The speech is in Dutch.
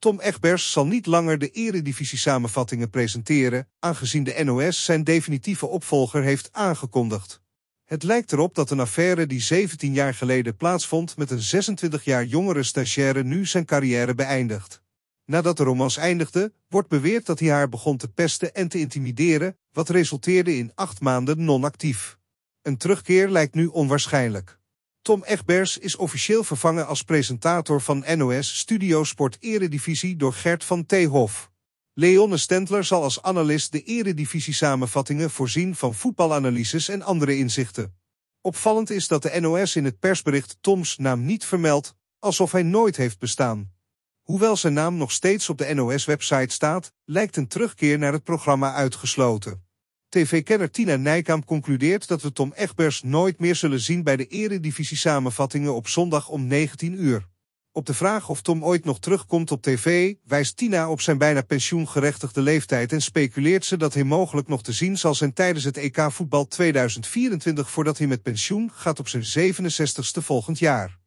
Tom Egbers zal niet langer de eredivisie-samenvattingen presenteren, aangezien de NOS zijn definitieve opvolger heeft aangekondigd. Het lijkt erop dat een affaire die 17 jaar geleden plaatsvond met een 26 jaar jongere stagiaire nu zijn carrière beëindigt. Nadat de romans eindigde, wordt beweerd dat hij haar begon te pesten en te intimideren, wat resulteerde in acht maanden non-actief. Een terugkeer lijkt nu onwaarschijnlijk. Tom Egbers is officieel vervangen als presentator van NOS Studio Sport Eredivisie door Gert van Theehof. Leonne Stendler zal als analist de eredivisie-samenvattingen voorzien van voetbalanalyses en andere inzichten. Opvallend is dat de NOS in het persbericht Toms naam niet vermeldt, alsof hij nooit heeft bestaan. Hoewel zijn naam nog steeds op de NOS-website staat, lijkt een terugkeer naar het programma uitgesloten. TV-kenner Tina Nijkamp concludeert dat we Tom Egbers nooit meer zullen zien bij de eredivisie-samenvattingen op zondag om 19 uur. Op de vraag of Tom ooit nog terugkomt op tv, wijst Tina op zijn bijna pensioengerechtigde leeftijd en speculeert ze dat hij mogelijk nog te zien zal zijn tijdens het EK voetbal 2024 voordat hij met pensioen gaat op zijn 67ste volgend jaar.